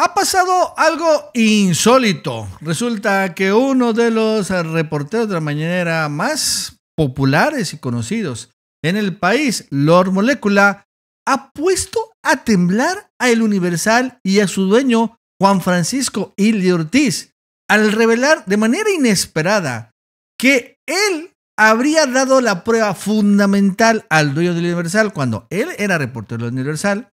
Ha pasado algo insólito. Resulta que uno de los reporteros de la mañanera más populares y conocidos en el país, Lord Molecula, ha puesto a temblar a El Universal y a su dueño, Juan Francisco Hilde Ortiz, al revelar de manera inesperada que él habría dado la prueba fundamental al dueño del Universal cuando él era reportero del Universal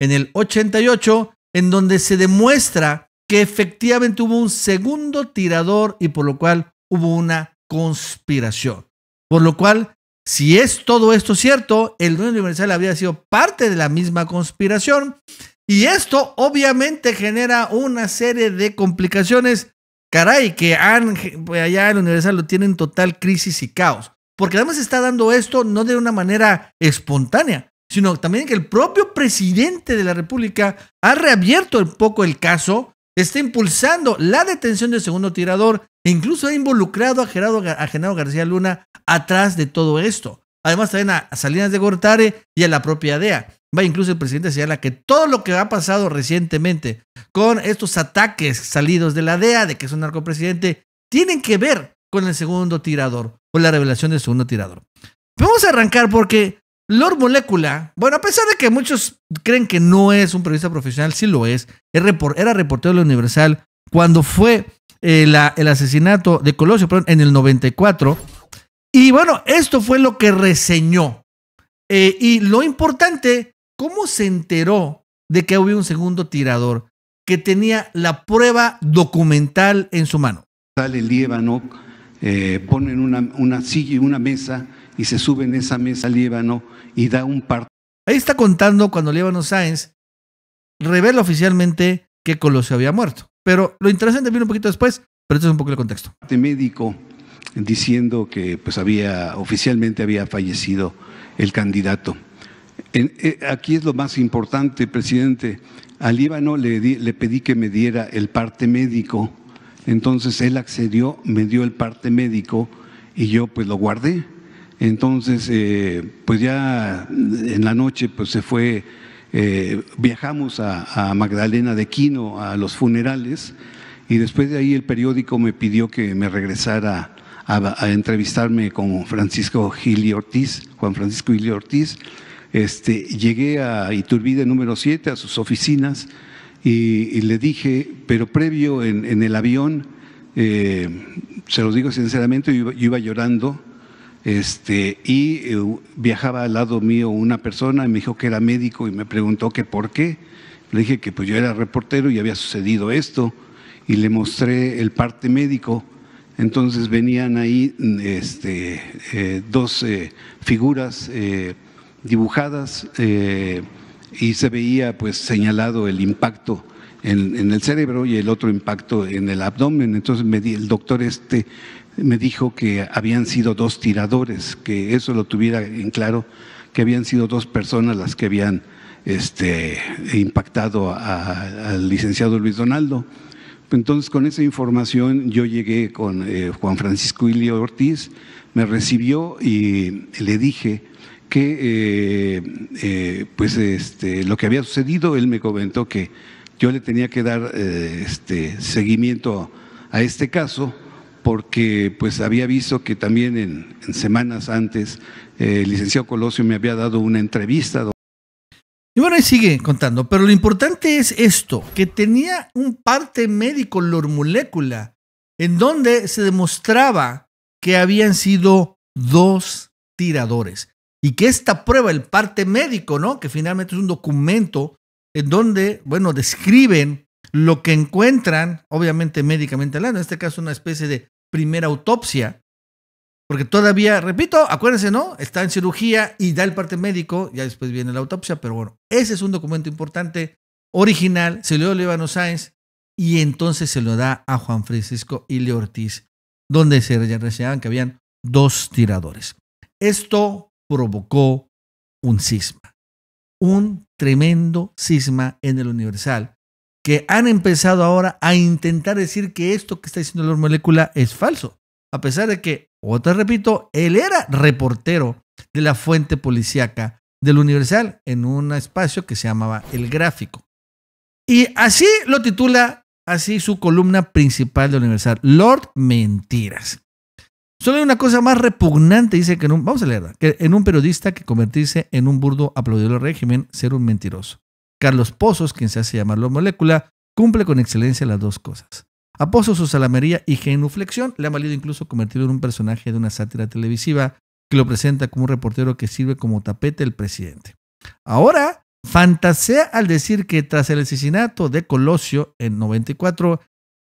en el 88 en donde se demuestra que efectivamente hubo un segundo tirador y por lo cual hubo una conspiración. Por lo cual, si es todo esto cierto, el dueño universal había sido parte de la misma conspiración y esto obviamente genera una serie de complicaciones, caray, que pues allá en universal lo tienen total crisis y caos. Porque además está dando esto no de una manera espontánea, sino también que el propio presidente de la República ha reabierto un poco el caso, está impulsando la detención del segundo tirador e incluso ha involucrado a, Gerardo, García Luna atrás de todo esto. Además también a Salinas de Gortare y a la propia DEA. Va incluso el presidente señala que todo lo que ha pasado recientemente con estos ataques salidos de la DEA, de que es un narcopresidente, tienen que ver con el segundo tirador o la revelación del segundo tirador. Vamos a arrancar porque Lord Molecula, bueno, a pesar de que muchos creen que no es un periodista profesional, sí lo es. Era reportero de la Universal cuando fue eh, el asesinato de Colosio en el 94. Y bueno, esto fue lo que reseñó. Eh, y lo importante, ¿cómo se enteró de que había un segundo tirador que tenía la prueba documental en su mano? Sale Líbano, eh, ponen una, una silla y una mesa y se sube en esa mesa Líbano y da un Ahí está contando cuando Líbano Sáenz revela oficialmente que Colosio había muerto. Pero lo interesante viene un poquito después, pero esto es un poco el contexto. Médico diciendo que pues había oficialmente había fallecido el candidato. Eh, aquí es lo más importante, presidente. a Líbano le, le pedí que me diera el parte médico, entonces él accedió, me dio el parte médico y yo pues lo guardé entonces, eh, pues ya en la noche pues se fue, eh, viajamos a, Magdalena de Quino a los funerales y después de ahí el periódico me pidió que me regresara a, entrevistarme con Francisco Gili Ortiz, Juan Francisco Gili Ortiz. Este, llegué a Iturbide número 7, a sus oficinas, y, le dije, pero previo en, el avión, eh, se lo digo sinceramente, yo iba llorando, este, y eh, viajaba al lado mío una persona y me dijo que era médico y me preguntó que por qué. Le dije que pues yo era reportero y había sucedido esto y le mostré el parte médico. Entonces venían ahí este, eh, dos eh, figuras dibujadas y se veía pues señalado el impacto en, en, el cerebro y el otro impacto en el abdomen. Entonces me di, el doctor este me dijo que habían sido dos tiradores, que eso lo tuviera en claro, que habían sido dos personas las que habían este, impactado al licenciado Luis Donaldo. Entonces, con esa información yo llegué con eh, Juan Francisco Ilio Ortiz, me recibió y le dije que eh, eh, pues este, lo que había sucedido, él me comentó que yo le tenía que dar este, seguimiento a este caso porque pues había visto que también en, semanas antes eh, el licenciado Colosio me había dado una entrevista. Y bueno, ahí sigue contando, pero lo importante es esto, que tenía un parte médico, lormolécula, en donde se demostraba que habían sido dos tiradores. Y que esta prueba, el parte médico, ¿no? Que finalmente es un documento en donde, bueno, describen lo que encuentran, obviamente médicamente hablando, en este caso una especie de primera autopsia. Porque todavía, repito, acuérdense, ¿no? Está en cirugía y da el parte médico, ya después viene la autopsia, pero bueno, ese es un documento importante, original, se lo dio Levano Sáenz y entonces se lo da a Juan Francisco y Ortiz, donde se reseñaban que habían dos tiradores. Esto provocó un sisma, un tremendo sisma en el Universal, que han empezado ahora a intentar decir que esto que está diciendo Lord molécula es falso. A pesar de que, otra repito, él era reportero de la fuente policíaca del Universal en un espacio que se llamaba El Gráfico. Y así lo titula, así su columna principal de Universal, Lord Mentiras. Solo hay una cosa más repugnante, dice que en un, vamos a leerla, que en un periodista que convertirse en un burdo aplaudió el régimen, ser un mentiroso. Carlos Pozos, quien se hace llamar molécula, cumple con excelencia las dos cosas. A Pozos su salamería y genuflexión le ha valido incluso convertirlo en un personaje de una sátira televisiva que lo presenta como un reportero que sirve como tapete el presidente. Ahora, fantasea al decir que tras el asesinato de Colosio en 94,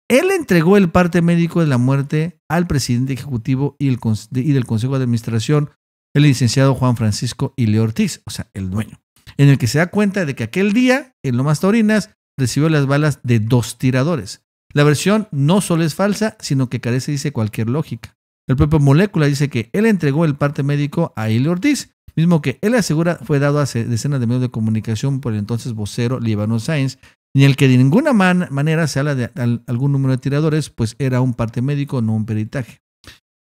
él entregó el parte médico de la muerte al presidente ejecutivo y, y del Consejo de Administración, el licenciado Juan Francisco Ile Ortiz, o sea, el dueño en el que se da cuenta de que aquel día, en Lomas Taurinas, recibió las balas de dos tiradores. La versión no solo es falsa, sino que carece, dice, cualquier lógica. El propio Molécula dice que él entregó el parte médico a Ile Ortiz, mismo que él asegura fue dado a decenas de medios de comunicación por el entonces vocero Líbano Sainz, en el que de ninguna manera se habla de algún número de tiradores, pues era un parte médico, no un peritaje.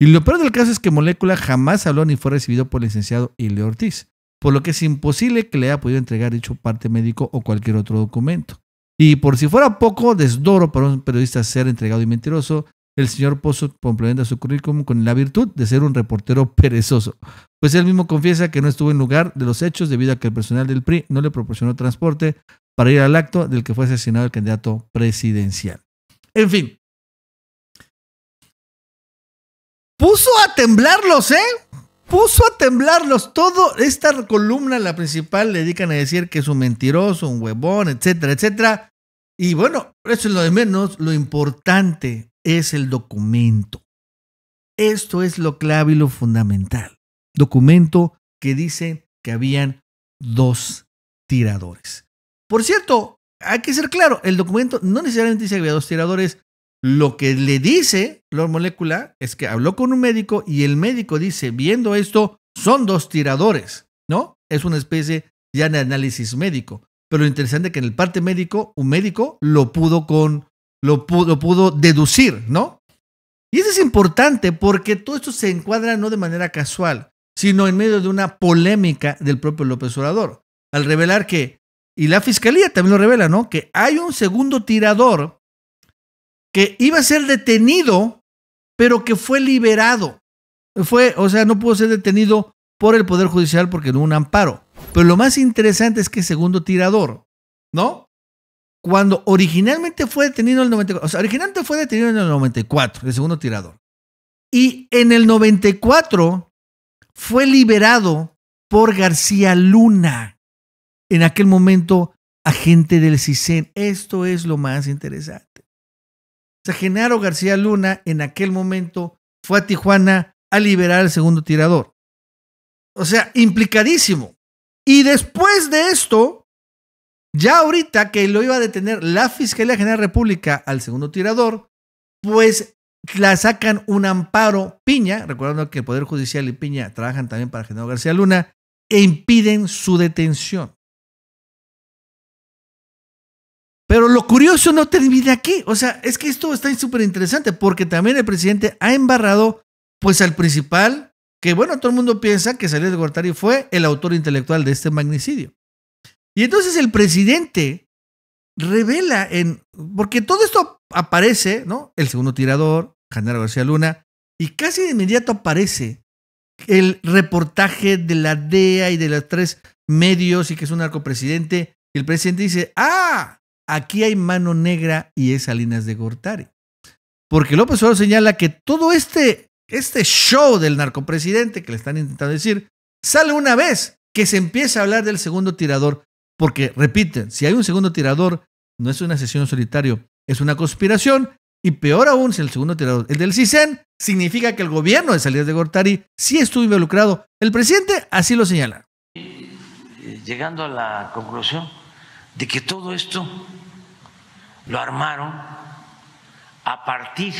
Y lo peor del caso es que Molécula jamás habló ni fue recibido por el licenciado Ile Ortiz por lo que es imposible que le haya podido entregar dicho parte médico o cualquier otro documento. Y por si fuera poco desdoro para un periodista ser entregado y mentiroso, el señor Pozo complementa su currículum con la virtud de ser un reportero perezoso, pues él mismo confiesa que no estuvo en lugar de los hechos debido a que el personal del PRI no le proporcionó transporte para ir al acto del que fue asesinado el candidato presidencial. En fin. Puso a temblarlos, ¿eh? puso a temblarlos. Todo esta columna, la principal, le dedican a decir que es un mentiroso, un huevón, etcétera, etcétera. Y bueno, eso es lo de menos. Lo importante es el documento. Esto es lo clave y lo fundamental. Documento que dice que habían dos tiradores. Por cierto, hay que ser claro, el documento no necesariamente dice que había dos tiradores, lo que le dice la molécula es que habló con un médico y el médico dice, viendo esto, son dos tiradores, ¿no? Es una especie ya de análisis médico. Pero lo interesante es que en el parte médico, un médico lo pudo con, lo pudo, pudo deducir, ¿no? Y eso es importante porque todo esto se encuadra no de manera casual, sino en medio de una polémica del propio López Obrador, al revelar que, y la fiscalía también lo revela, ¿no? Que hay un segundo tirador que iba a ser detenido, pero que fue liberado. Fue, o sea, no pudo ser detenido por el Poder Judicial porque no hubo un amparo. Pero lo más interesante es que segundo tirador, ¿no? Cuando originalmente fue detenido en el 94, o sea, originalmente fue detenido en el 94, el segundo tirador. Y en el 94 fue liberado por García Luna, en aquel momento agente del CICEN Esto es lo más interesante sea, Genaro García Luna en aquel momento fue a Tijuana a liberar al segundo tirador. O sea, implicadísimo. Y después de esto, ya ahorita que lo iba a detener la Fiscalía General de la República al segundo tirador, pues la sacan un amparo Piña, recordando que el Poder Judicial y Piña trabajan también para Genaro García Luna, e impiden su detención. Pero lo curioso no termina aquí. O sea, es que esto está súper interesante porque también el presidente ha embarrado pues al principal, que bueno, todo el mundo piensa que salió de fue el autor intelectual de este magnicidio. Y entonces el presidente revela en, porque todo esto aparece, ¿no? El segundo tirador, General García Luna, y casi de inmediato aparece el reportaje de la DEA y de los tres medios y que es un narcopresidente. Y el presidente dice, ah, Aquí hay mano negra y es Salinas de Gortari. Porque López Obrador señala que todo este, este show del narcopresidente que le están intentando decir sale una vez que se empieza a hablar del segundo tirador. Porque, repiten, si hay un segundo tirador, no es una sesión solitario, es una conspiración. Y peor aún, si el segundo tirador, es del CISEN, significa que el gobierno de Salinas de Gortari sí estuvo involucrado. El presidente así lo señala. Llegando a la conclusión de que todo esto lo armaron a partir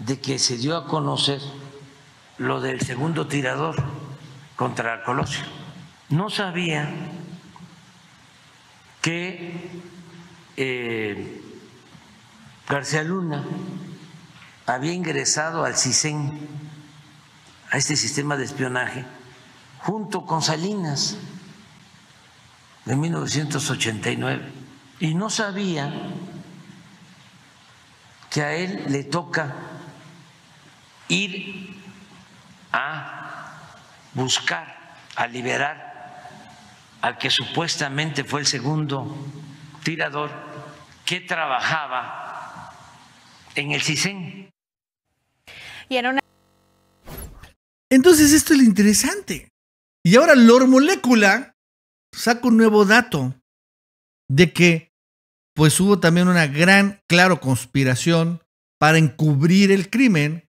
de que se dio a conocer lo del segundo tirador contra Colosio. No sabía que eh, García Luna había ingresado al CISEN, a este sistema de espionaje, junto con Salinas de 1989 y no sabía que a él le toca ir a buscar, a liberar al que supuestamente fue el segundo tirador que trabajaba en el CISEN. Entonces esto es lo interesante. Y ahora Lord Molécula saco un nuevo dato de que pues hubo también una gran, claro, conspiración para encubrir el crimen.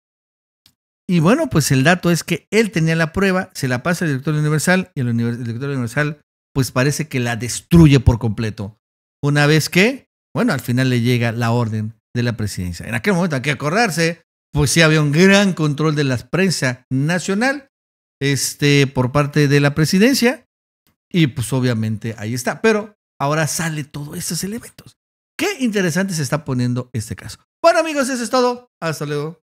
Y bueno, pues el dato es que él tenía la prueba, se la pasa al director universal y el, director universal pues parece que la destruye por completo. Una vez que, bueno, al final le llega la orden de la presidencia. En aquel momento hay que acordarse, pues sí había un gran control de la prensa nacional este, por parte de la presidencia. Y pues obviamente ahí está. Pero ahora sale todos esos elementos. Qué interesante se está poniendo este caso. Bueno amigos, eso es todo. Hasta luego.